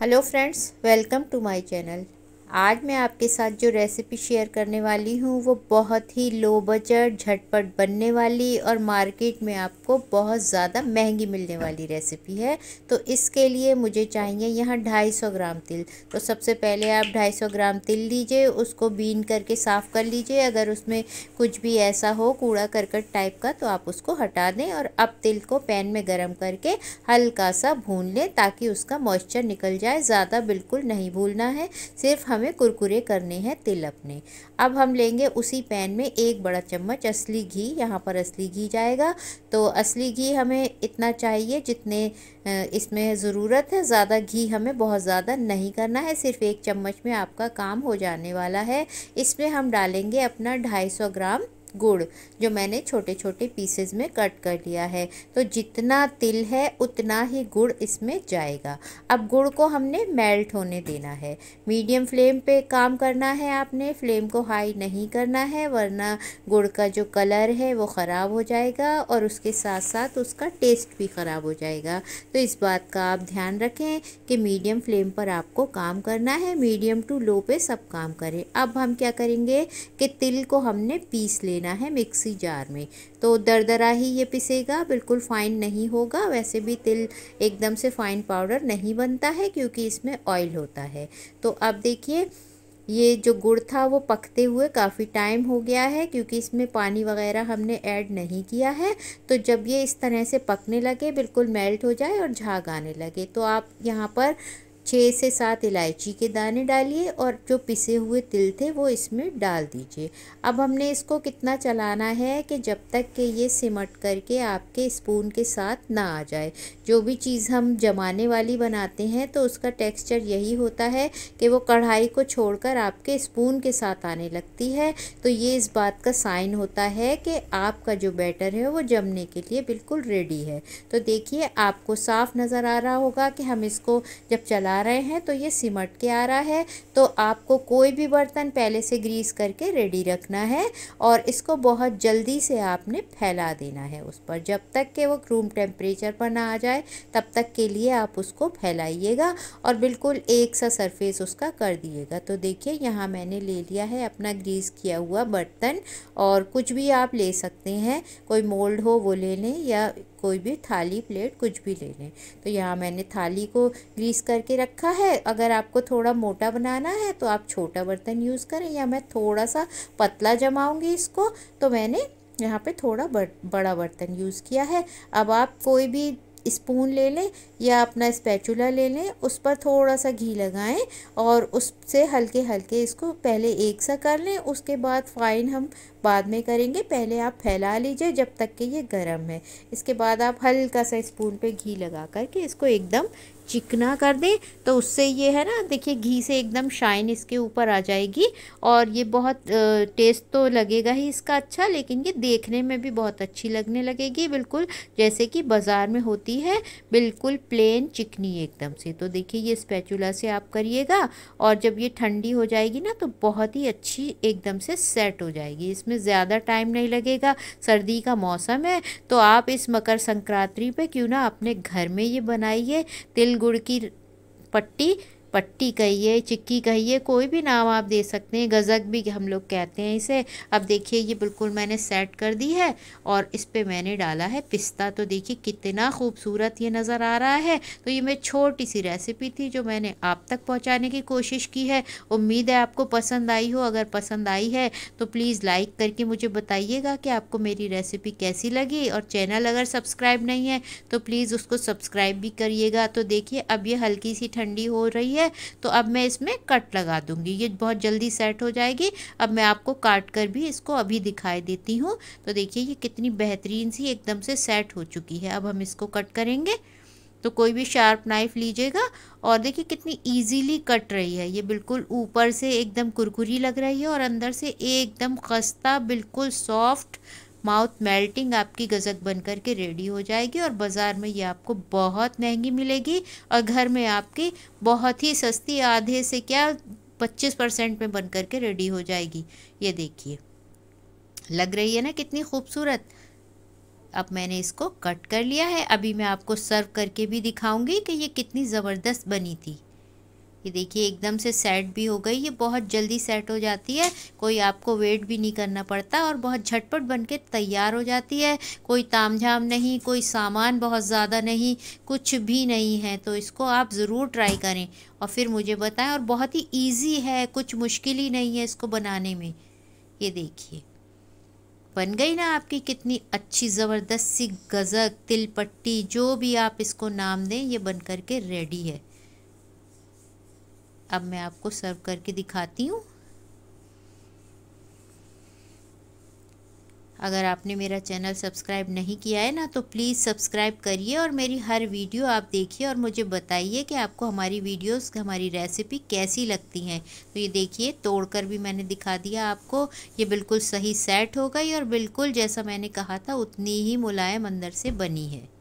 hello friends welcome to my channel आज मैं आपके साथ जो रेसिपी शेयर करने वाली हूँ वो बहुत ही लो बजट झटपट बनने वाली और मार्केट में आपको बहुत ज़्यादा महंगी मिलने वाली रेसिपी है तो इसके लिए मुझे चाहिए यहाँ 250 ग्राम तिल तो सबसे पहले आप 250 ग्राम तिल लीजिए उसको बीन करके साफ़ कर लीजिए अगर उसमें कुछ भी ऐसा हो कूड़ा करकट टाइप का तो आप उसको हटा दें और अब तिल को पैन में गर्म करके हल्का सा भून लें ताकि उसका मॉइस्चर निकल जाए ज़्यादा बिल्कुल नहीं भूलना है सिर्फ हम हमें कुरकुरे करने हैं तिल अपने अब हम लेंगे उसी पैन में एक बड़ा चम्मच असली घी यहाँ पर असली घी जाएगा तो असली घी हमें इतना चाहिए जितने इसमें ज़रूरत है ज़्यादा घी हमें बहुत ज़्यादा नहीं करना है सिर्फ एक चम्मच में आपका काम हो जाने वाला है इसमें हम डालेंगे अपना ढाई सौ ग्राम गुड़ जो मैंने छोटे छोटे पीसेज में कट कर लिया है तो जितना तिल है उतना ही गुड़ इसमें जाएगा अब गुड़ को हमने मेल्ट होने देना है मीडियम फ्लेम पे काम करना है आपने फ्लेम को हाई नहीं करना है वरना गुड़ का जो कलर है वो ख़राब हो जाएगा और उसके साथ साथ उसका टेस्ट भी ख़राब हो जाएगा तो इस बात का आप ध्यान रखें कि मीडियम फ्लेम पर आपको काम करना है मीडियम टू लो पे सब काम करें अब हम क्या करेंगे कि तिल को हमने पीस लेना लेना है मिक्सी जार में तो दरदरा ही ये पिसेगा बिल्कुल फाइन नहीं होगा वैसे भी तिल एकदम से फाइन पाउडर नहीं बनता है क्योंकि इसमें ऑयल होता है तो अब देखिए ये जो गुड़ था वो पकते हुए काफ़ी टाइम हो गया है क्योंकि इसमें पानी वगैरह हमने ऐड नहीं किया है तो जब ये इस तरह से पकने लगे बिल्कुल मेल्ट हो जाए और झाग आने लगे तो आप यहाँ पर छः से सात इलायची के दाने डालिए और जो पिसे हुए तिल थे वो इसमें डाल दीजिए अब हमने इसको कितना चलाना है कि जब तक कि ये सिमट करके आपके स्पून के साथ ना आ जाए जो भी चीज़ हम जमाने वाली बनाते हैं तो उसका टेक्सचर यही होता है कि वो कढ़ाई को छोड़कर आपके स्पून के साथ आने लगती है तो ये इस बात का साइन होता है कि आपका जो बैटर है वो जमने के लिए बिल्कुल रेडी है तो देखिए आपको साफ नज़र आ रहा होगा कि हम इसको जब चला बना रहे हैं तो ये सिमट के आ रहा है तो आपको कोई भी बर्तन पहले से ग्रीस करके रेडी रखना है और इसको बहुत जल्दी से आपने फैला देना है उस पर जब तक के वो रूम टेम्परेचर पर ना आ जाए तब तक के लिए आप उसको फैलाइएगा और बिल्कुल एक सा सरफेस उसका कर दिएगा तो देखिए यहाँ मैंने ले लिया है अपना ग्रीस किया हुआ बर्तन और कुछ भी आप ले सकते हैं कोई मोल्ड हो वो ले लें या कोई भी थाली प्लेट कुछ भी ले लें तो यहाँ मैंने थाली को ग्रीस करके रखा है अगर आपको थोड़ा मोटा बनाना है तो आप छोटा बर्तन यूज़ करें या मैं थोड़ा सा पतला जमाऊँगी इसको तो मैंने यहाँ पे थोड़ा बड़, बड़ा बर्तन यूज़ किया है अब आप कोई भी स्पून ले लें या अपना स्पैचुला ले लें उस पर थोड़ा सा घी लगाएं और उससे हल्के हल्के इसको पहले एक सा कर लें उसके बाद फाइन हम बाद में करेंगे पहले आप फैला लीजिए जब तक कि ये गर्म है इसके बाद आप हल्का सा स्पून पे घी लगा करके इसको एकदम चिकना कर दें तो उससे ये है ना देखिए घी से एकदम शाइन इसके ऊपर आ जाएगी और ये बहुत टेस्ट तो लगेगा ही इसका अच्छा लेकिन ये देखने में भी बहुत अच्छी लगने लगेगी बिल्कुल जैसे कि बाज़ार में होती है बिल्कुल प्लेन चिकनी एकदम से तो देखिए ये स्पैचुला से आप करिएगा और जब ये ठंडी हो जाएगी ना तो बहुत ही अच्छी एकदम से सेट हो जाएगी इसमें ज़्यादा टाइम नहीं लगेगा सर्दी का मौसम है तो आप इस मकर संक्रांति पर क्यों ना अपने घर में ये बनाइए तिल गुड़ की पट्टी पट्टी कहिए चिक्की कहिए कोई भी नाम आप दे सकते हैं गज़क भी हम लोग कहते हैं इसे अब देखिए ये बिल्कुल मैंने सेट कर दी है और इस पर मैंने डाला है पिस्ता तो देखिए कितना खूबसूरत ये नज़र आ रहा है तो ये मेरी छोटी सी रेसिपी थी जो मैंने आप तक पहुँचाने की कोशिश की है उम्मीद है आपको पसंद आई हो अगर पसंद आई है तो प्लीज़ लाइक करके मुझे बताइएगा कि आपको मेरी रेसिपी कैसी लगी और चैनल अगर सब्सक्राइब नहीं है तो प्लीज़ उसको सब्सक्राइब भी करिएगा तो देखिए अब ये हल्की सी ठंडी हो रही है है तो अब मैं इसमें कट लगा दूंगी ये बहुत जल्दी सेट हो जाएगी अब मैं आपको काट कर भी इसको अभी दिखाई देती हूँ तो देखिए ये कितनी बेहतरीन सी एकदम से सेट हो चुकी है अब हम इसको कट करेंगे तो कोई भी शार्प नाइफ लीजिएगा और देखिए कितनी इजीली कट रही है ये बिल्कुल ऊपर से एकदम कुरकुरी लग रही है और अंदर से एकदम खस्ता बिल्कुल सॉफ्ट माउथ मेल्टिंग आपकी गज़क बन कर के रेडी हो जाएगी और बाज़ार में ये आपको बहुत महंगी मिलेगी और घर में आपकी बहुत ही सस्ती आधे से क्या पच्चीस परसेंट में बन के रेडी हो जाएगी ये देखिए लग रही है ना कितनी खूबसूरत अब मैंने इसको कट कर लिया है अभी मैं आपको सर्व करके भी दिखाऊंगी कि ये कितनी ज़बरदस्त बनी थी ये देखिए एकदम से सेट भी हो गई ये बहुत जल्दी सेट हो जाती है कोई आपको वेट भी नहीं करना पड़ता और बहुत झटपट बन के तैयार हो जाती है कोई ताम झाम नहीं कोई सामान बहुत ज़्यादा नहीं कुछ भी नहीं है तो इसको आप ज़रूर ट्राई करें और फिर मुझे बताएं और बहुत ही ईजी है कुछ मुश्किल ही नहीं है इसको बनाने में ये देखिए बन गई ना आपकी कितनी अच्छी ज़बरदस्त सी गज़क तिलपट्टी जो भी आप इसको नाम दें ये बन करके रेडी है अब मैं आपको सर्व करके दिखाती हूँ अगर आपने मेरा चैनल सब्सक्राइब नहीं किया है ना तो प्लीज़ सब्सक्राइब करिए और मेरी हर वीडियो आप देखिए और मुझे बताइए कि आपको हमारी वीडियोस हमारी रेसिपी कैसी लगती हैं तो ये देखिए तोड़कर भी मैंने दिखा दिया आपको ये बिल्कुल सही सेट हो गई और बिल्कुल जैसा मैंने कहा था उतनी ही मुलायम अंदर से बनी है